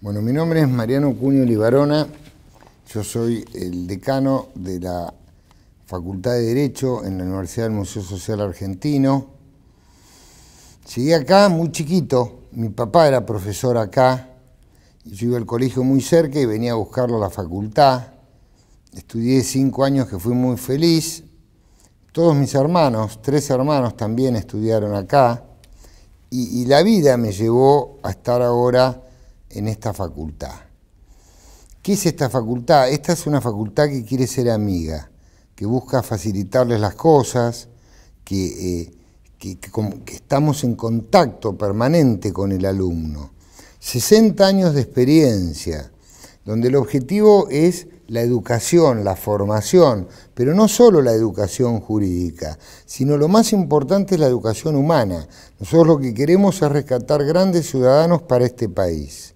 Bueno, mi nombre es Mariano Cuño Libarona, yo soy el decano de la Facultad de Derecho en la Universidad del Museo Social Argentino. Llegué acá muy chiquito, mi papá era profesor acá, y yo iba al colegio muy cerca y venía a buscarlo a la facultad. Estudié cinco años que fui muy feliz. Todos mis hermanos, tres hermanos también estudiaron acá, y la vida me llevó a estar ahora en esta facultad. ¿Qué es esta facultad? Esta es una facultad que quiere ser amiga, que busca facilitarles las cosas, que, eh, estamos en contacto permanente con el alumno. 60 años de experiencia, donde el objetivo es la educación, la formación, pero no solo la educación jurídica, sino lo más importante es la educación humana. Nosotros lo que queremos es rescatar grandes ciudadanos para este país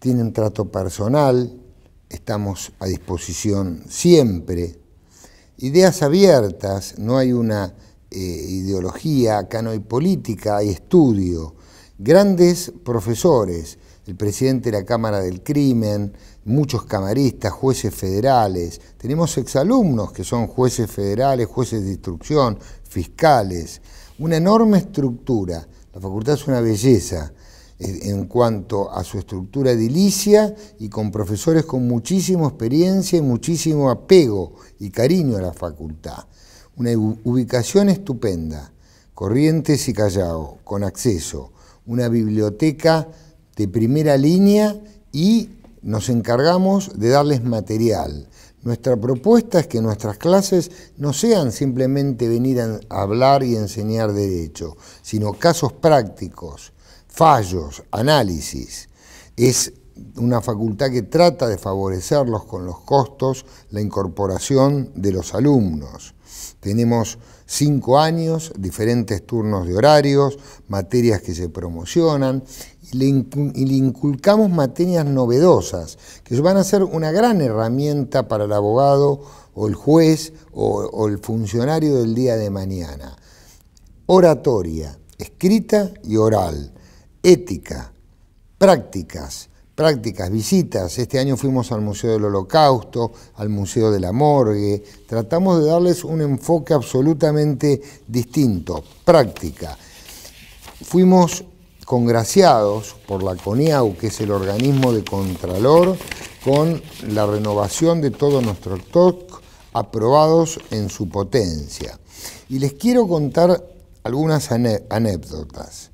tienen trato personal, estamos a disposición siempre. Ideas abiertas, no hay una eh, ideología, acá no hay política, hay estudio. Grandes profesores, el presidente de la Cámara del Crimen, muchos camaristas, jueces federales, tenemos exalumnos que son jueces federales, jueces de instrucción, fiscales, una enorme estructura. La facultad es una belleza en cuanto a su estructura edilicia y con profesores con muchísima experiencia y muchísimo apego y cariño a la facultad. Una ubicación estupenda, Corrientes y Callao, con acceso, una biblioteca de primera línea y nos encargamos de darles material. Nuestra propuesta es que nuestras clases no sean simplemente venir a hablar y enseñar derecho, sino casos prácticos, fallos, análisis. Es una facultad que trata de favorecerlos con los costos, la incorporación de los alumnos. Tenemos cinco años, diferentes turnos de horarios, materias que se promocionan y le, inculcamos materias novedosas que van a ser una gran herramienta para el abogado o el juez o, o el funcionario del día de mañana. Oratoria, escrita y oral ética, prácticas, prácticas, visitas. Este año fuimos al Museo del Holocausto, al Museo de la Morgue. Tratamos de darles un enfoque absolutamente distinto, práctica. Fuimos congraciados por la CONIAU, que es el organismo de Contralor, con la renovación de todos nuestros TOC aprobados en su potencia. Y les quiero contar algunas anécdotas.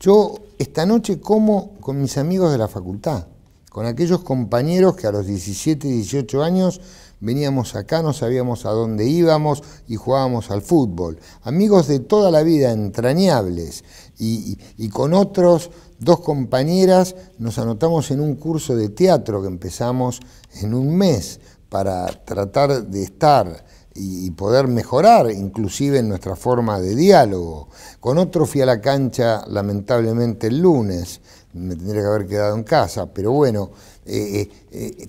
Yo esta noche como con mis amigos de la facultad, con aquellos compañeros que a los 17, 18 años veníamos acá, no sabíamos a dónde íbamos y jugábamos al fútbol. Amigos de toda la vida, entrañables, y, y con otros dos compañeras nos anotamos en un curso de teatro que empezamos en un mes para tratar de estar y poder mejorar inclusive en nuestra forma de diálogo. Con otro fui a la cancha lamentablemente el lunes, me tendría que haber quedado en casa, pero bueno, eh, eh, eh,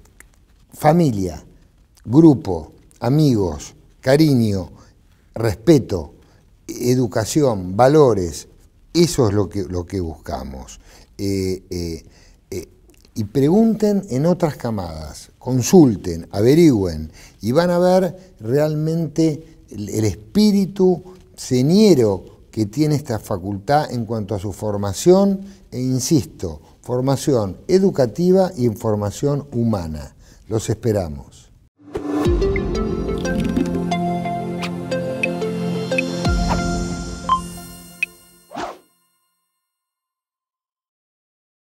familia, grupo, amigos, cariño, respeto, educación, valores, eso es lo que, lo que buscamos y pregunten en otras camadas, consulten, averigüen y van a ver realmente el, espíritu señero que tiene esta facultad en cuanto a su formación e insisto, formación educativa y formación humana. Los esperamos.